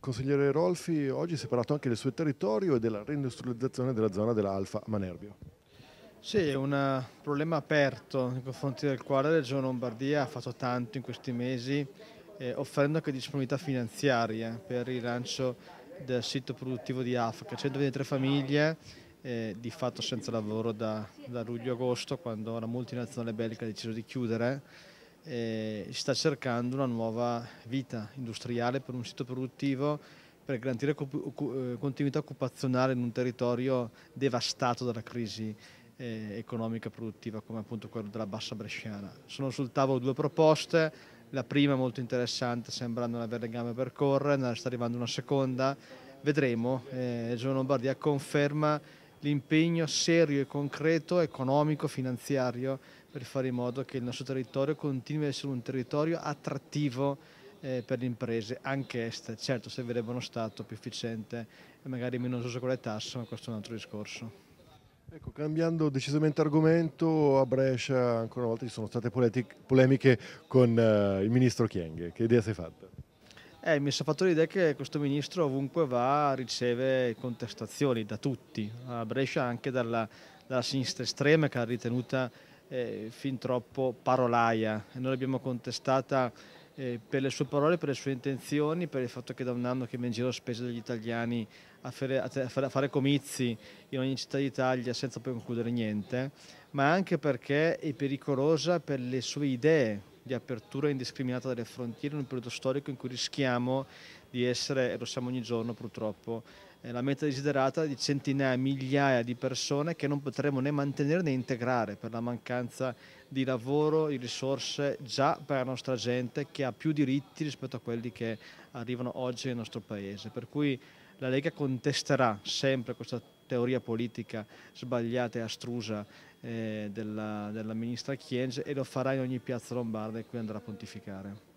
Consigliere Rolfi, oggi si è parlato anche del suo territorio e della reindustrializzazione della zona dell'Alfa a Manerbio. Sì, è un eh, problema aperto nei confronti del quale la Regione Lombardia ha fatto tanto in questi mesi, eh, offrendo anche disponibilità finanziarie eh, per il lancio del sito produttivo di Africa. 123 famiglie eh, di fatto senza lavoro da, da luglio-agosto, quando la multinazionale bellica ha deciso di chiudere eh, si sta cercando una nuova vita industriale per un sito produttivo per garantire eh, continuità occupazionale in un territorio devastato dalla crisi eh, economica e produttiva come appunto quello della Bassa Bresciana. Sono sul tavolo due proposte, la prima molto interessante, sembra non avere le gambe per correre, ne sta arrivando una seconda, vedremo, eh, Regione Lombardia conferma l'impegno serio e concreto, economico, finanziario, per fare in modo che il nostro territorio continui ad essere un territorio attrattivo eh, per le imprese, anche est. Certo, servirebbe uno Stato più efficiente e magari meno usoso con le tasse, ma questo è un altro discorso. Ecco, cambiando decisamente argomento, a Brescia ancora una volta ci sono state polemiche con eh, il ministro Chienghe. Che idea si è fatta? Eh, mi sono fatto l'idea che questo ministro ovunque va riceve contestazioni da tutti, a Brescia anche dalla, dalla sinistra estrema che l'ha ritenuta eh, fin troppo parolaia. noi l'abbiamo contestata eh, per le sue parole, per le sue intenzioni, per il fatto che da un anno che va in giro speso degli italiani a fare, a fare comizi in ogni città d'Italia senza poi concludere niente, ma anche perché è pericolosa per le sue idee di apertura indiscriminata delle frontiere in un periodo storico in cui rischiamo di essere, e lo siamo ogni giorno purtroppo, eh, la meta desiderata di centinaia, migliaia di persone che non potremo né mantenere né integrare per la mancanza di lavoro, di risorse già per la nostra gente che ha più diritti rispetto a quelli che arrivano oggi nel nostro paese. Per cui la Lega contesterà sempre questa teoria politica sbagliata e astrusa eh, della, della ministra Chienge e lo farà in ogni piazza lombarda in cui andrà a pontificare.